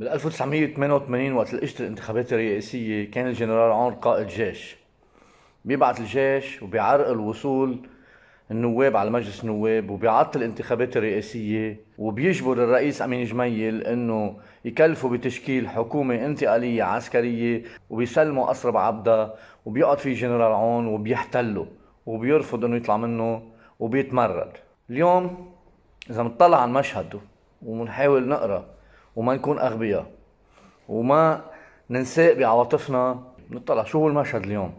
بال 1988 وقت اجت الانتخابات الرئاسية كان الجنرال عون قائد جيش بيبعت الجيش وبيعرقل وصول النواب على مجلس النواب وبيعطل الانتخابات الرئاسية وبيجبر الرئيس أمين جميل أنه يكلفوا بتشكيل حكومة انتقالية عسكرية وبيسلموا قصر بعبدا وبيقعد فيه جنرال عون وبيحتله وبيرفض أنه يطلع منه وبيتمرد اليوم إذا بنطلع على المشهد ونحاول نقرأ وما نكون اغبياء وما ننساق بعواطفنا نطلع شو هو المشهد اليوم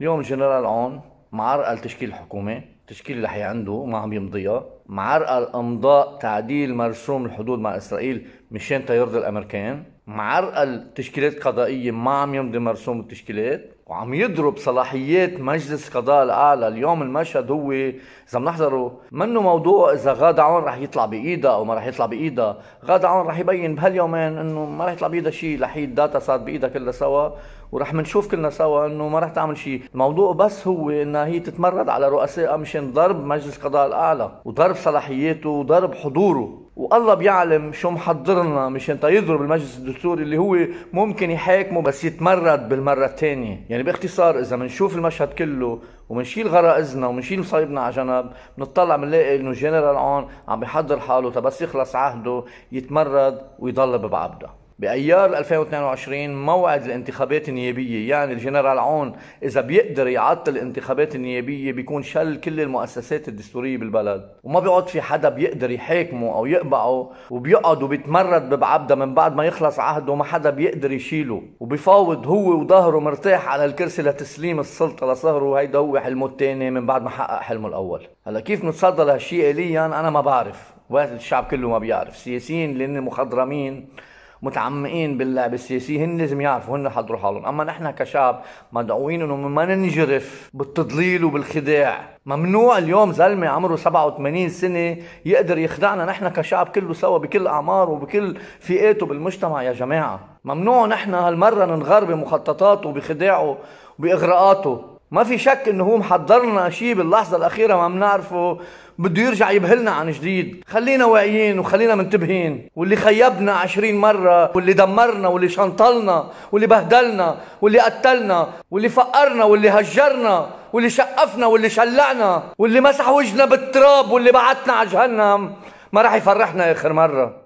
اليوم الجنرال عون معرقل تشكيل الحكومه تشكيل اللي حي عنده ما عم يمضيها معرقل امضاء تعديل مرسوم الحدود مع اسرائيل مشان تيرضي الامريكان معرقل تشكيلات قضائيه ما عم يمضي مرسوم التشكيلات وعم يضرب صلاحيات مجلس قضاء الاعلى اليوم المشهد هو اذا بنحضره منه موضوع اذا غاد عون رح يطلع بايدها او ما رح يطلع بايدها غاد عون رح يبين بهاليومين انه ما رح يطلع بايدها شيء لحيد داتا صارت بايدها كلها سوا ورح منشوف كلنا سوا انه ما رح تعمل شيء الموضوع بس هو انها هي تتمرد على رؤسائها مشان ضرب مجلس قضاء الاعلى وضرب صلاحياته وضرب حضوره والله بيعلم شو محضرنا لنا مشان يضرب المجلس الدستوري اللي هو ممكن يحاكمه بس يتمرد بالمره الثانيه، يعني باختصار اذا بنشوف المشهد كله وبنشيل غرائزنا وبنشيل مصايبنا على جنب، بنطلع بنلاقي انه جنرال اون عم بيحضر حاله تبس يخلص عهده يتمرد ويضل ببعبده. بايار 2022 موعد الانتخابات النيابيه يعني الجنرال عون اذا بيقدر يعطل الانتخابات النيابيه بيكون شل كل المؤسسات الدستوريه بالبلد وما بيقعد في حدا بيقدر يحاكمه او يقبعه وبيقعد وبيتمرد ببعبده من بعد ما يخلص عهده ما حدا بيقدر يشيله وبيفاوض هو وظهره مرتاح على الكرسي لتسليم السلطه لصهره وهيدا هو حلمه الثاني من بعد ما حقق حلمه الاول هلا كيف نتصدى لهالشيء اليا انا ما بعرف وقت الشعب كله ما بيعرف السياسيين اللي هن مخضرمين متعمقين باللعبه السياسيه هن لازم يعرفوا هن حضروا حالهم اما نحن كشعب مدعوين انه ما ننجرف بالتضليل وبالخداع ممنوع اليوم زلمه عمره 87 سنه يقدر يخدعنا نحن كشعب كله سوا بكل اعماره وبكل فئاته بالمجتمع يا جماعه ممنوع نحن هالمره ننغر بمخططاته وبخداعه وباغراءاته ما في شك انه هو محضرنا شيء باللحظه الاخيره ما بنعرفه بده يرجع يبهلنا عن جديد خلينا واعيين وخلينا منتبهين واللي خيبنا عشرين مرة واللي دمرنا واللي شنطلنا واللي بهدلنا واللي قتلنا واللي فقرنا واللي هجرنا واللي شقفنا واللي شلعنا واللي مسح وجهنا بالتراب واللي بعتنا على جهنم ما راح يفرحنا اخر مره